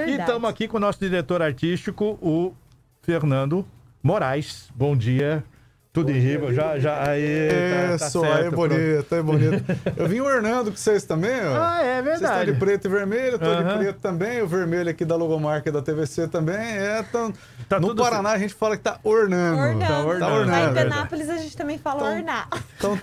Verdade. E estamos aqui com o nosso diretor artístico, o Fernando Moraes. Bom dia. Tudo em riba, já, já. Aí, tá, tá é certo, bonito, é bonito. Eu vim ornando com vocês também, ó. Ah, é verdade. Vocês estão de preto e vermelho, eu tô de preto também, o vermelho aqui da logomarca da TVC também. É, tão... tá no Paraná assim. a gente fala que tá ornando. Ornando. Tá ornando. Tá ornando. É Lá em Anápolis a gente também fala tão, ornar.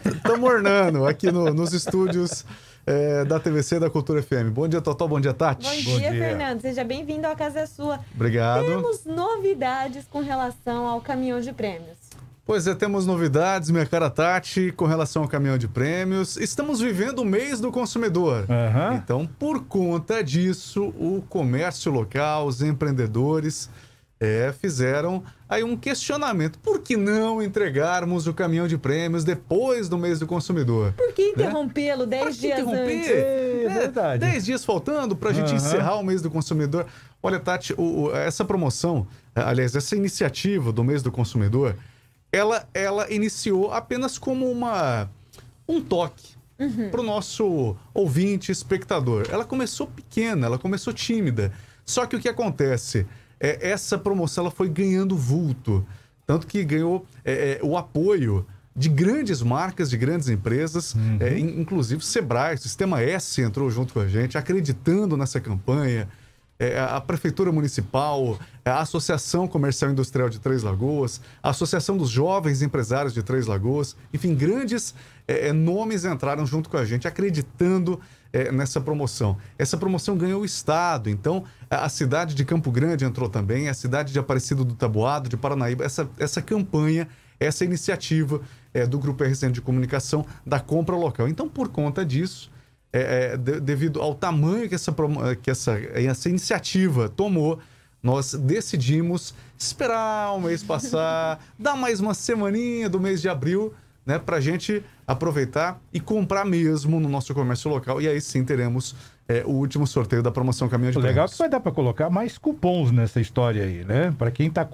Estamos ornando aqui no, nos estúdios é, da TVC da Cultura FM. Bom dia, Totó. Bom dia, Tati. Bom, Bom dia, dia, Fernando. Seja bem-vindo à Casa Sua. Obrigado. Temos novidades com relação ao caminhão de prêmios. Pois é, temos novidades, minha cara Tati, com relação ao caminhão de prêmios. Estamos vivendo o mês do consumidor. Uhum. Então, por conta disso, o comércio local, os empreendedores é, fizeram aí um questionamento. Por que não entregarmos o caminhão de prêmios depois do mês do consumidor? Por que né? interrompê-lo 10 né? dias interromper? antes? É, é verdade. 10 dias faltando para a gente uhum. encerrar o mês do consumidor. Olha, Tati, o, o, essa promoção, eh, aliás, essa iniciativa do mês do consumidor, ela, ela iniciou apenas como uma, um toque. Uhum. Para o nosso ouvinte, espectador. Ela começou pequena, ela começou tímida. Só que o que acontece? é, essa promoção ela foi ganhando vulto. Tanto que ganhou é, é o apoio de grandes marcas, de grandes empresas, uhum. é, inclusive Sebrae, Sistema S entrou junto com a gente, acreditando nessa campanha. É, a Prefeitura Municipal, é, a Associação Comercial Industrial de Três Lagoas, a Associação dos Jovens Empresários de Três Lagoas, enfim, grandes é, é nomes entraram junto com a gente, acreditando é, nessa promoção. Essa promoção ganhou o Estado, então a, a, cidade de Campo Grande entrou também, a cidade de Aparecido do Taboado, de Paranaíba. Essa, essa campanha, essa iniciativa é, do Grupo RCN de Comunicação da compra local. Então, por conta disso, é, é de, devido ao tamanho que, essa, é, que essa, é, essa iniciativa tomou, nós decidimos esperar o mês passar, dar mais uma semaninha do mês de abril, né, para gente aproveitar e comprar mesmo no nosso comércio local. E aí sim teremos é, o último sorteio da promoção Caminho de Legal que vai dar para colocar mais cupons nessa história aí, né? Para quem está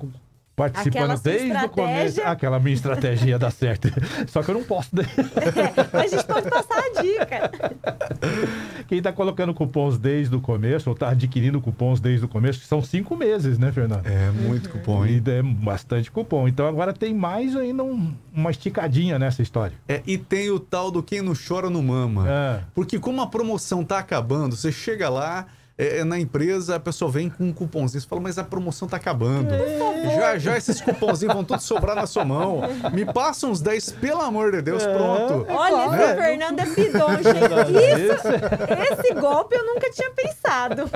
participando desde o começo. Aquela minha estratégia dá certo. Só que eu não posso. Né? é, a gente pode passar a dica. Quem está colocando cupons desde o começo, ou está adquirindo cupons desde o começo, são cinco meses, né, Fernando? É, muito uhum. cupom. E é bastante cupom. Então agora tem mais ainda um, uma esticadinha nessa história. É, e tem o tal do quem não chora não mama. É. Porque como a promoção tá acabando, você chega lá é, é, na empresa, a pessoa vem com um cupomzinho. Você fala, mas a promoção tá acabando. É. Já, já esses cupomzinhos vão tudo sobrar na sua mão. Me passa uns 10, pelo amor de Deus, pronto. É Olha, né? Isso, Fernando é bidon, gente. Isso, esse golpe eu nunca tinha pensado.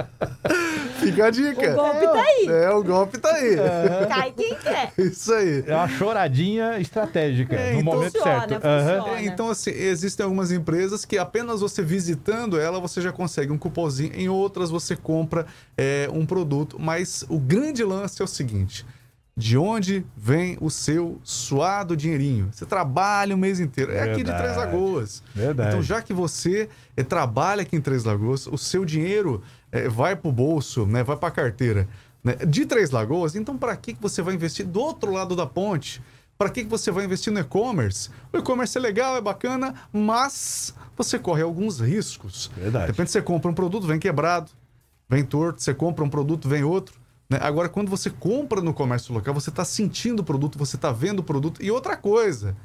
Fica a dica. O golpe tá aí. É, o golpe tá aí. É. Cai quem quer. Isso aí. É uma choradinha estratégica, é, no então, momento funciona, certo. Funciona. Uhum. É, então, assim, existem algumas empresas que apenas você visitando ela, você já consegue um cupomzinho. Em outras, você compra é, um produto. Mas o grande lance é o seguinte... De onde vem o seu suado dinheirinho? Você trabalha o mês inteiro. É aqui de Três Lagoas. Verdade. Então, já que você eh, trabalha aqui em Três Lagoas, o seu dinheiro eh, vai para o bolso, né? vai para a carteira né? de Três Lagoas, então para que, que você vai investir do outro lado da ponte? Para que, que você vai investir no e-commerce? O e-commerce é legal, é bacana, mas você corre alguns riscos. Verdade. De repente você compra um produto, vem quebrado, vem torto, você compra um produto, vem outro. Né? Agora, quando você compra no comércio local, você está sentindo o produto, você está vendo o produto. E outra coisa,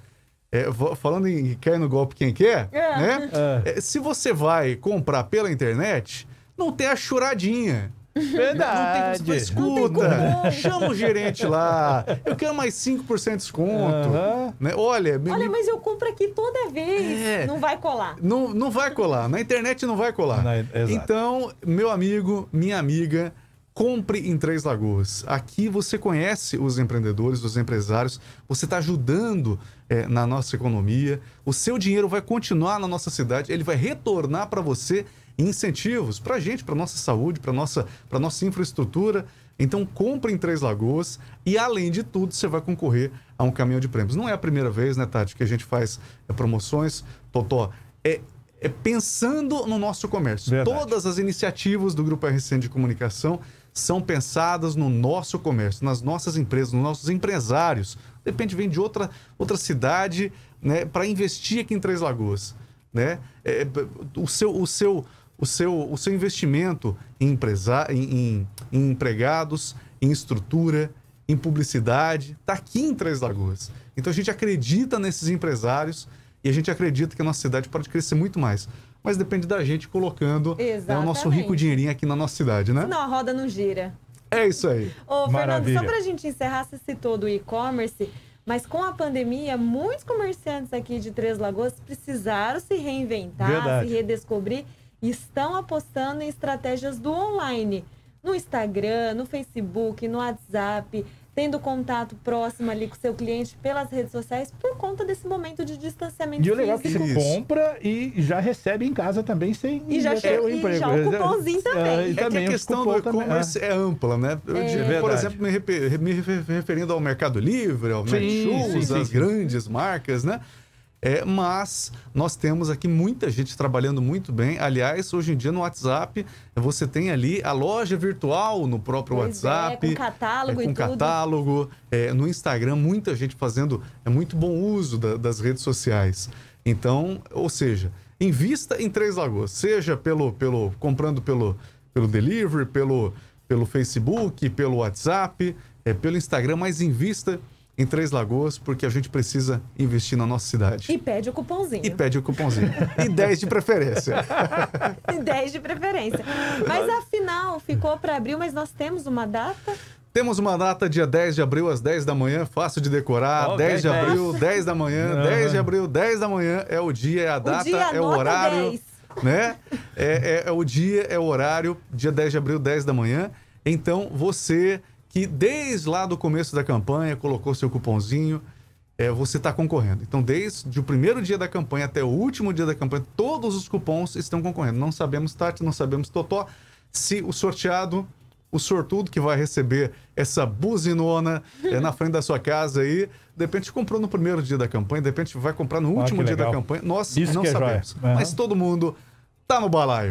é, falando em quer no golpe quem quer, é. né? É. é. se você vai comprar pela internet, não tem a choradinha. Verdade. Não, tem, escuta, tem chama o gerente lá. Eu quero mais 5% de desconto. Uhum. Né? Olha, me, Olha, mas eu compro aqui toda vez. É, não vai colar. Não, não vai colar. Na internet não vai colar. então, meu amigo, minha amiga, Compre em Três Lagoas. Aqui você conhece os empreendedores, os empresários, você está ajudando é, na nossa economia. O seu dinheiro vai continuar na nossa cidade, ele vai retornar para você incentivos para a gente, para nossa saúde, para nossa, para nossa infraestrutura. Então, compre em Três Lagoas e, além de tudo, você vai concorrer a um caminhão de prêmios. Não é a primeira vez, né, Tati, que a gente faz é, promoções, Totó. É, é pensando no nosso comércio. Verdade. Todas as iniciativas do Grupo RCN de Comunicação são pensadas no nosso comércio, nas nossas empresas, nos nossos empresários. De repente vem de outra, outra cidade né, para investir aqui em Três Lagoas. Né? É, é, o, seu, o, seu, o, seu, o seu investimento em, empresa, em, em, em empregados, em estrutura, em publicidade, está aqui em Três Lagoas. Então a gente acredita nesses empresários e a gente acredita que a nossa cidade pode crescer muito mais mas depende da gente colocando né, o nosso rico dinheirinho aqui na nossa cidade, né? Senão a roda não gira. É isso aí. Ô, Maravilha. Fernando, só pra gente encerrar, você citou do e-commerce, mas com a pandemia, muitos comerciantes aqui de Três Lagoas precisaram se reinventar, Verdade. se redescobrir e estão apostando em estratégias do online. No Instagram, no Facebook, no WhatsApp tendo contato próximo ali com seu cliente pelas redes sociais por conta desse momento de distanciamento E o legal é que você compra e já recebe em casa também sem e já chega, o emprego. E já o é, cupomzinho também. É, também, é que a questão do e-commerce é. é ampla, né? Eu, é. Por exemplo, me, referindo ao Mercado Livre, ao Netshoes, às grandes marcas, né? É, mas nós temos aqui muita gente trabalhando muito bem. Aliás, hoje em dia no WhatsApp você tem ali a loja virtual no próprio pois é, WhatsApp. É, com catálogo é, com e catálogo. É, no Instagram, muita gente fazendo é muito bom uso da, das redes sociais. Então, ou seja, invista em Três Lagoas, seja pelo, pelo comprando pelo, pelo delivery, pelo, pelo Facebook, pelo WhatsApp, é, pelo Instagram, mas invista. vista em Três Lagoas, porque a gente precisa investir na nossa cidade. E pede o cupomzinho. E pede o cupomzinho. e 10 de preferência. e 10 de preferência. Mas afinal, ficou para abril, mas nós temos uma data? Temos uma data dia 10 de abril às 10 da manhã, fácil de decorar. Oh, 10 de abril, 10 da manhã, Não. 10 de abril, 10 da manhã é o dia, é a data, o dia, é o horário. 10. Né? É, é, é o dia, é o horário, dia 10 de abril, 10 da manhã. Então você que desde lá do começo da campanha colocou seu cupomzinho, é, você está concorrendo. Então, desde o primeiro dia da campanha até o último dia da campanha, todos os cupons estão concorrendo. Não sabemos Tati, não sabemos Totó, se o sorteado, o sortudo que vai receber essa buzinona é, na frente da sua casa aí, de repente comprou no primeiro dia da campanha, de repente vai comprar no ah, último ah, dia legal. da campanha. Nós Isso não é sabemos. É. Mas todo mundo tá no balaio.